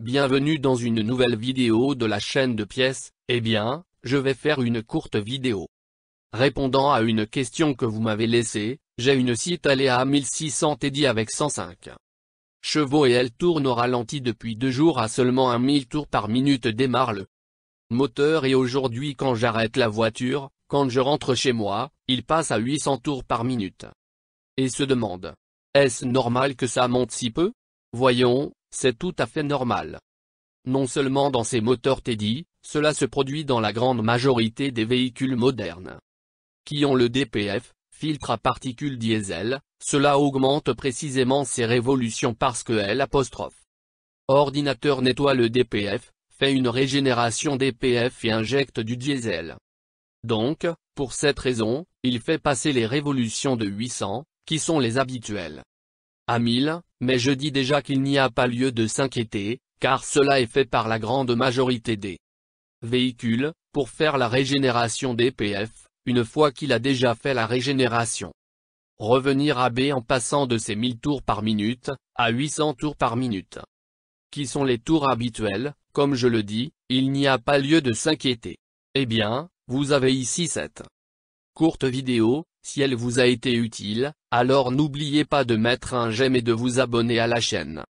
Bienvenue dans une nouvelle vidéo de la chaîne de pièces, eh bien, je vais faire une courte vidéo. Répondant à une question que vous m'avez laissée, j'ai une site à 1600 dit avec 105 chevaux et elle tourne au ralenti depuis deux jours à seulement 1000 tours par minute démarre le moteur et aujourd'hui quand j'arrête la voiture, quand je rentre chez moi, il passe à 800 tours par minute. Et se demande. Est-ce normal que ça monte si peu Voyons, c'est tout à fait normal. Non seulement dans ces moteurs Teddy, cela se produit dans la grande majorité des véhicules modernes. Qui ont le DPF, filtre à particules diesel, cela augmente précisément ses révolutions parce que L Ordinateur nettoie le DPF, fait une régénération DPF et injecte du diesel. Donc, pour cette raison, il fait passer les révolutions de 800, qui sont les habituelles, à 1000, mais je dis déjà qu'il n'y a pas lieu de s'inquiéter, car cela est fait par la grande majorité des véhicules, pour faire la régénération des PF, une fois qu'il a déjà fait la régénération. Revenir à B en passant de ses 1000 tours par minute, à 800 tours par minute. Qui sont les tours habituels, comme je le dis, il n'y a pas lieu de s'inquiéter. Eh bien, vous avez ici cette courte vidéo, si elle vous a été utile, alors n'oubliez pas de mettre un j'aime et de vous abonner à la chaîne.